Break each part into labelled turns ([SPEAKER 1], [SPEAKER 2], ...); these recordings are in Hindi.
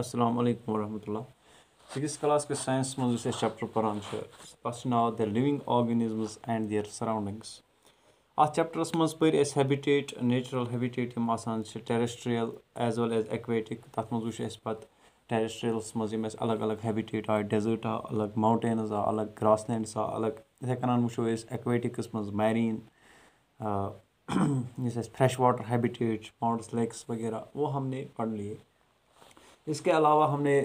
[SPEAKER 1] अस्सलाम वालेकुम वरहमतुल्लाह सिक्स क्लास के साइंस मजूस चैप्टर पढ़ान तस नाव the living organisms and their surroundings अत चैप्टरस मज पे हैबिटेट नेचुरल हैबिटेट यम terrestrial as well as aquatic तथ मज वो पत् टेरेस्ट्रियल्स मज यम अलग अलग हैबिटेट आए डेजर्ट आ अलग माउंटेनज आ अलग ग्रास आ अलग इथे कन वो एक्वेटिकस मज मैरीन फ्रेश वाटर हैबिटेट माउंट्स लेक्स वगैरह वो हमने पढ़ लिए इसके अलावा हमने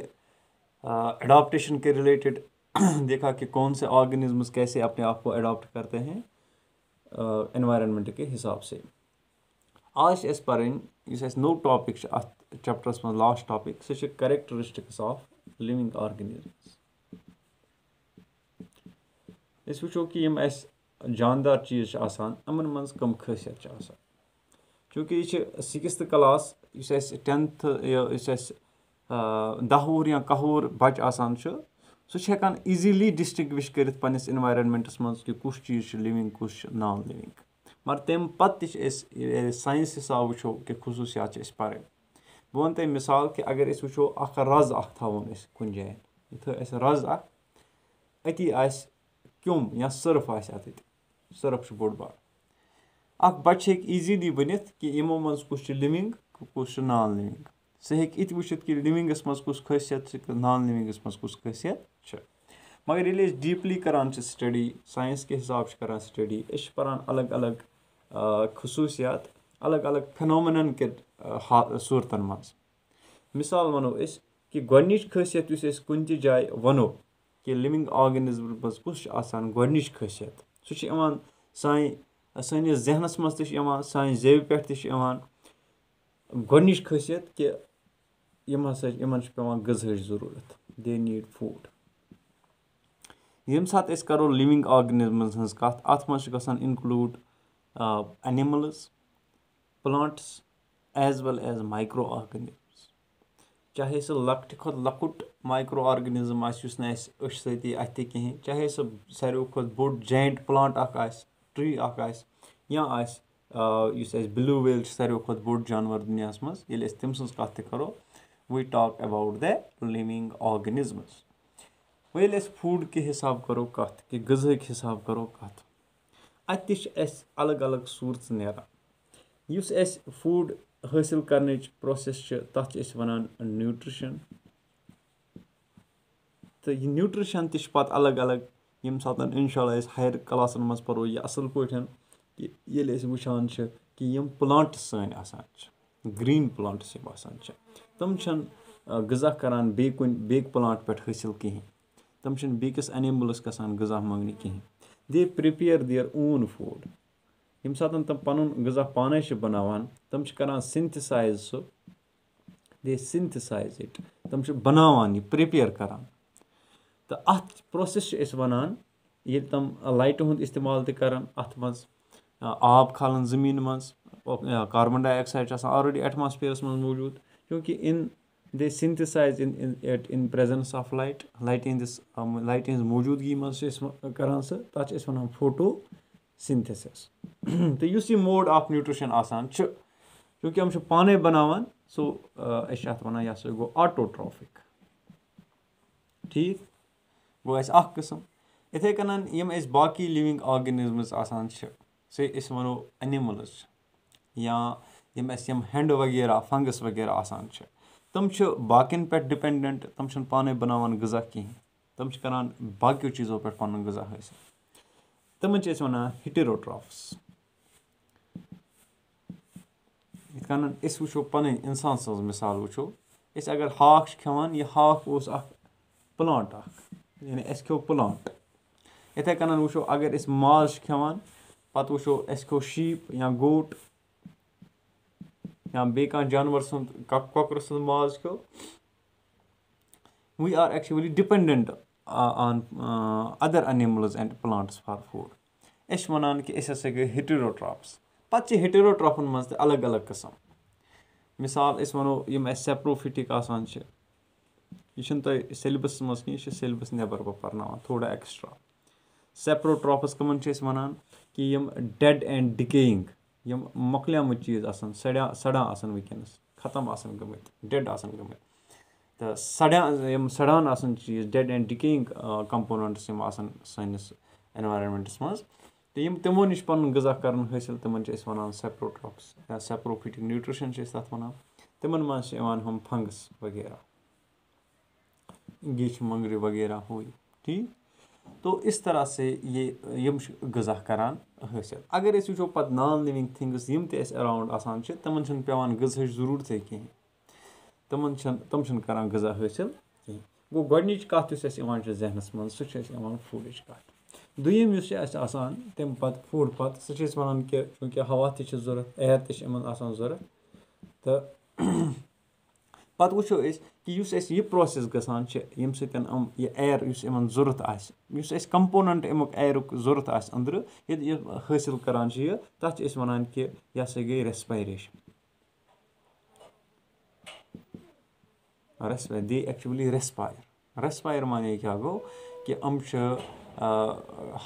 [SPEAKER 1] एडाप्टशन के रिलेटेड देखा कि कौन से ऑर्गेनिजम्स कैसे अपने आप को एडाप्ट करते हैं एनवायरनमेंट के हिसाब से आज इस पर इस नो टॉपिक चैप्टर्स में लास्ट टॉपिक सह कैरेक्टरिस्टिक्स ऑफ लिविंग ऑर्गेनिजम्स इस वो कि यम अस जानदार चीज अमन मज कम खासियत चूँकि यह सिक्स क्लास टेंथ دَہوٗر یا کَہوٗر بَچہِ آسان چھُ سُہ چھُ ہٮ۪کان ایٖزِلی ڈِسٹِنٛگوِش کٔرِتھ پنٛنِس اِنوارَمٮ۪نٛٹَس منٛز کہِ کُس چیٖز چھُ لِوِنٛگ کُس چھُ نان لِوِنٛگ مگر تَمہِ پَتہٕ تہِ چھِ أسۍ ییٚلہِ أسۍ ساینس حِساب وٕچھو کہِ خصوٗصیات چھِ أسۍ پَرٕنۍ بہٕ وَنہٕ تۄہہِ مِثال کہِ اگر أسۍ وٕچھو اَکھ رَز اَکھ تھاوون أسۍ کُنہِ جایَن یہِ تھٲو اَسہِ رَز اَکھ أتی آسہِ کیوٚم یا سٔرف آسہِ اَتٮ۪تھ سٔرف چھُ بوٚڑ بار اَکھ بَچہِ ہیٚکہِ ایٖزِلی ؤنِتھ کہِ یِمو منٛز کُس چھُ لِوِنٛگ کُس چھُ نان لِوِنٛگ سُہ ہیٚکہِ یِتہِ وٕچھِتھ کہِ لِوِنٛگَس منٛز کُس خٲصیت چھِ نان لِوِنٛگَس منٛز کُس خٲصیت چھِ مگر ییٚلہِ أسۍ ڈیٖپلی کَران چھِ سٹیڈی ساینَس کہِ حِساب چھِ کَران سٹیڈی أسۍ چھِ پَران الگ الگ خصوٗصیات الگ الگ فِنومِنَن کٮ۪ن صوٗرتَن منٛز مِثال وَنو أسۍ کہِ گۄڈنِچ خٲصیت یُس أسۍ کُنہِ تہِ جایہِ وَنو کہِ لِوِنٛگ آرگنِزمَن منٛز کُس چھُ آسان گۄڈنِچ خٲصیت سُہ چھُ یِوان سانہِ سٲنِس ذہنَس منٛز تہِ چھُ یِوان سانہِ زیوِ پٮ۪ٹھ تہِ چھُ یِوان گۄڈنِچ خٲصیت کہِ یِم ہسا چھِ یِمن چھِ پٮ۪وان غزہٕچ ضروٗرت دے نیٖڈ فوٗڈ ییٚمہِ ساتہٕ أسۍ کرو لِوِنگ آرگنِزمٕز ہٕنٛز کَتھ اَتھ منٛز چھُ گژھان include animals plants as well as micro organisms چاہے سُہ لۄکٹہِ کھۄتہٕ لۄکُٹ مایکرو آرگنِزم آسہِ یُس نہٕ اَسہِ أچھ سۭتی اَتھِ تہِ کِہیٖنۍ چاہے سُہ ساروی کھۄتہٕ بوٚڑ جایِنٛٹ پٕلانٛٹ اَکھ آسہِ ٹرٛی اَکھ آسہِ یا آسہِ یُس اَسہِ بِلوٗ ویل چھِ ساروی کھۄتہٕ بوٚڑ جاناوار دُنیاہَس منٛز ییٚلہِ أسۍ تٔمۍ سٕنٛز کَتھ تہِ کَرو we talk about the living organisms वो ये फूड के हिसाब करो कत कि गजा के हिसाब करो कत अत अलग अलग सूरत नान इस फूड हासिल करने प्रोसेस तथ वन न्यूट्रिशन तो यह न्यूट्रिशन तत् अलग अलग यम सात इनशाला हायर क्लासन मज पो यह असल पे ये वो कि यम प्लांट सान گرٛیٖن پٕلانٛٹٕس یِم آسان چھِ تِم چھِنہٕ غذا کَران بیٚیہِ کُنہِ بیٚکہِ پٕلانٛٹ پٮ۪ٹھ حٲصِل کِہیٖنۍ تِم چھِنہٕ بیٚکِس اَنیمٕلَس گژھان غذا منٛگنہِ کِہیٖنۍ they prepare their own food ییٚمہِ ساتہٕ تِم پَنُن غذا پانَے چھِ بَناوان تِم چھِ کَران سِنتھِسایز سُہ دے سِنتھِسایز اِٹ تِم چھِ بَناوان یہِ پرٛپِیَر کَران تہٕ اَتھ پرٛوسٮ۪س چھِ أسۍ وَنان ییٚلہِ تِم لایٹہِ ہُنٛد استعمال تہِ کَران اَتھ منٛز آب کھالان زٔمیٖن منٛز کاربن ڈاے آکسایڈ چھُ آسان آلریڈی ایٹماسفیرَس منٛز موٗجوٗد چوٗنٛکہِ in they synthesize in it in presence of light لایٹہِ ہِنٛدِس لایٹہِ ہِنٛز موٗجوٗدگی منٛز چھِ أسۍ کَران سُہ تَتھ چھِ أسۍ وَنان فوٹو سِنتھِسِس تہٕ یُس یہِ موڈ آف نیوٗٹرِشَن آسان چھُ چوٗنٛکہِ یِم چھِ پانَے بَناوان سو أسۍ چھِ اَتھ وَنان یہِ ہَسا گوٚو آٹوٹرٛافِک ٹھیٖک گوٚو اَسہِ اَکھ قٕسٕم یِتھَے کٔنۍ یِم اَسہِ باقٕے لِوِنٛگ آرگنِزمٕز آسان چھِ سے أسۍ وَنو اَنِمٕلٕز یا یِم اَسہِ یِم ہٮ۪نٛڈٕ وغیرہ فنٛگَس وغیرہ آسان چھِ تِم چھِ باقیَن پٮ۪ٹھ ڈِپٮ۪نٛڈٮ۪نٛٹ تِم چھِنہٕ پانَے بَناوان غذا کِہیٖنۍ تِم چھِ کَران باقیو چیٖزو پٮ۪ٹھ پَنُن غذا حٲصِل تِمَن چھِ أسۍ وَنان ہِٹِروٹرٛافٕس یِتھ کٔنۍ أسۍ وٕچھو پَنٕنۍ اِنسان سٕنٛز مِثال وٕچھو أسۍ اگر ہاکھ چھِ کھٮ۪وان یہِ ہاکھ اوس اَکھ پٕلانٛٹ اَکھ یعنی اَسہِ کھیوٚو پٕلانٛٹ یِتھَے کٔنۍ وٕچھو اگر أسۍ ماز چھِ کھٮ۪وان پتہٕ وٕچھو اَسہِ کھیوٚو شیٖپ یا گوٹ یا بیٚیہِ کانٛہہ جانوَر سُنٛد کۄکُر سُنٛد ماز کھیوٚو we are actually dependent on other animals and plants for food أسۍ چھِ وَنان کہِ أسۍ ہَسا گٔے ہِٹِروٹرٛاپٕس پَتہٕ چھِ ہِٹِروٹرٛاپَن منٛز تہِ الگ الگ قٕسٕم مِثال أسۍ وَنو یِم اَسہِ سیپروفِٹِک آسان چھِ یہِ چھُنہٕ تۄہہِ سیلبَسَس منٛز کینٛہہ یہِ چھِ سیلبَس نٮ۪بَر بہٕ پَرناوان تھوڑا اٮ۪کٕسٹرٛا سیپروٹرٛاپٕس کٕمَن چھِ أسۍ وَنان کہِ یِم ڈٮ۪ڈ اینٛڈ ڈِکییِنٛگ یِم مۄکلیٛامٕتۍ چیٖز آسان سڑیا سڑان آسان وٕنکٮ۪نَس ختم آسان گٔمٕتۍ ڈٮ۪ڈ آسان گٔمٕتۍ تہٕ سڑان یِم سڑان آسان چیٖز ڈٮ۪ڈ اینٛڈ ڈِکییِنٛگ کَمپونٮ۪نٛٹٕس یِم آسان سٲنِس اٮ۪نوارَمٮ۪نٛٹَس منٛز تہٕ یِم تِمو نِش پَنُن غذا کَران حٲصِل تِمَن چھِ أسۍ وَنان سیپروٹرٛاپٕس یا سیپروفِٹِک نیوٗٹرِشَن چھِ أسۍ تَتھ وَنان تِمَن منٛز چھِ یِوان ہُم فنٛگٕس وغیرہ گیٖچ مۄنٛگرِ وغیرہ ہُہ یہِ ٹھیٖک तो इस तरह से ये यम गजा करान हासिल अगर इस वो पे नॉन लिविंग थिंग्स यम तेज अराउंड आसान तमन पेवान गजा जरूरत कहें तमन तम करान गजा हासिल कहें गो गोडन कत जहनस मन सह फूड कत दुम आसान तम पे फूड पे सह वन कि चूंकि हवा तूरत एयर तमन जरूरत तो پَتہٕ وٕچھو أسۍ کہِ یُس اَسہِ یہِ پرٛوسٮ۪س گژھان چھِ ییٚمہِ سۭتۍ یِم یہِ ایر یُس یِمَن ضوٚرَتھ آسہِ یُس اَسہِ کَمپونَنٛٹ اَمیُک اَیرُک ضوٚرَتھ آسہِ أنٛدرٕ ییٚتہِ یہِ حٲصِل کَران چھِ یہِ تَتھ چھِ أسۍ وَنان کہِ یہِ ہَسا گٔے رٮ۪سپایریشَن رٮ۪سپا دے اٮ۪کچُؤلی ریسپایر ریسپایر معنی کیٛاہ گوٚو کہِ یِم چھِ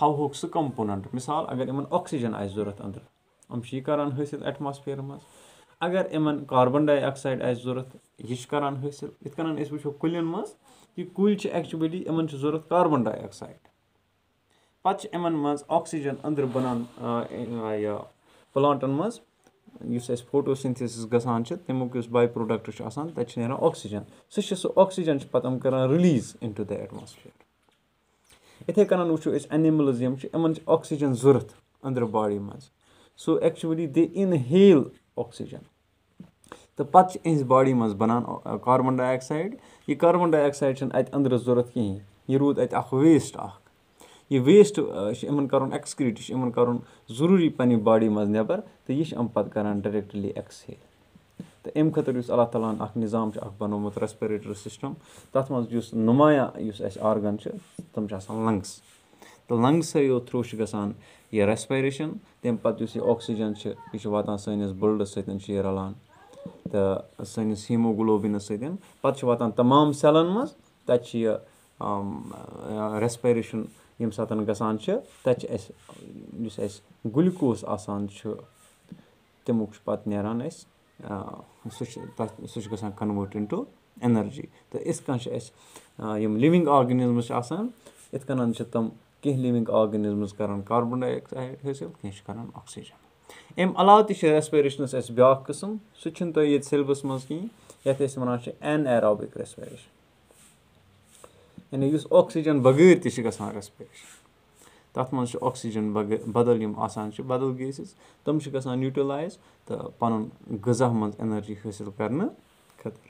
[SPEAKER 1] ہَوہُک سُہ کَمپونَنٛٹ مِثال اگر یِمَن آکسیٖجَن آسہِ ضوٚرَتھ أنٛدرٕ یِم چھِ یہِ کَران حٲصِل اٮ۪ٹماسفِیَر منٛز اگر یِمَن کاربن ڈاے آکسایڈ آسہِ ضوٚرَتھ یہِ چھِ کَران حٲصِل یِتھ کٔنۍ أسۍ وٕچھو کُلٮ۪ن منٛز کہِ کُلۍ چھِ ایٚکچُؤلی یِمَن چھِ ضوٚرَتھ کاربن ڈاے آکسایڈ پَتہٕ چھِ یِمَن منٛز آکسیٖجَن أنٛدرٕ بَنان یہِ پٕلانٛٹَن منٛز یُس اَسہِ فوٹو سِنتھِسِس گژھان چھِ تَمیُک یُس باے پرٛوڈَکٹ چھُ آسان تَتہِ چھِ نیران آکسیٖجَن سُہ چھِ سُہ آکسیٖجَن چھِ پَتہٕ یِم کَران رِلیٖز اِنٹوٗ دَ ایٹماسفِیر یِتھَے کٔنۍ وٕچھو أسۍ اَنِمٕلٕز یِم چھِ یِمَن چھِ آکسیٖجَن ضوٚرَتھ أنٛدرٕ باڈی منٛز سو ایٚکچُؤلی دِ اِنہیل ऑक्सीजन तो पत इस बॉडी मज बनान कार्बन डाई ऑक्साइड यह कार्बन डाई ऑक्साइड अत अंदर जरूरत कहें यह रूद अत वेस्ट अ यह वेस्ट इन कर एक्सक्रीट इन कर जरूरी पे बॉडी मज नबर तो यह पे करान डायरेक्टली एक्सहेल तो अम्ह खतर अल्लाह ताला निज़ाम बनोमुत रेस्पिरेटरी सिस्टम तथा मज नुमाया आर्गन तम लंग्स تہٕ لنٛگٕس ہٲیِو تھرٛوٗ چھُ گژھان یہِ ریسپایریشَن تَمہِ پَتہٕ یُس یہِ آکسیٖجَن چھِ یہِ چھِ واتان سٲنِس بٕلڈَس سۭتۍ چھِ یہِ رَلان تہٕ سٲنِس ہیٖموگلوبِنَس سۭتۍ پَتہٕ چھِ واتان تَمام سٮ۪لَن منٛز تَتہِ چھِ یہِ ریسپایریشَن ییٚمہِ ساتہٕ گژھان چھِ تَتہِ چھِ اَسہِ یُس اَسہِ گُلکوز آسان چھُ تمیُک چھُ پَتہٕ نیران اَسہِ سُہ چھُ تَتھ سُہ چھُ گژھان کَنوٲٹ اِنٹُو اٮ۪نَرجی تہٕ یِتھ کٔنۍ چھِ اَسہِ یِم لِوِنٛگ آرگنِزمٕز چھِ آسان یِتھ کٔنۍ چھِ تِم کیٚنٛہہ لِوِنٛگ آرگنِزمٕز کَران کاربن ڈاے آکسایڈ حٲصِل کیٚنٛہہ چھِ کَران آکسیٖجَن اَمہِ علاوٕ تہِ چھِ ریسپریشنَس اَسہِ بیٛاکھ قٕسٕم سُہ چھُنہٕ تۄہہِ ییٚتہِ سیلبَس منٛز کِہیٖنۍ یَتھ أسۍ وَنان چھِ اٮ۪ن ایرابِک ریسپریشن یعنی یُس آکسیٖجَن بغٲر تہِ چھِ گژھان ریسپریشن تَتھ منٛز چھِ آکسیٖجَن بغٲر بَدل یِم آسان چھِ بَدل گیسِز تِم چھِ گژھان نیوٗٹرلایز تہٕ پَنُن غذا منٛز اٮ۪نَرجی حٲصِل کَرنہٕ خٲطرٕ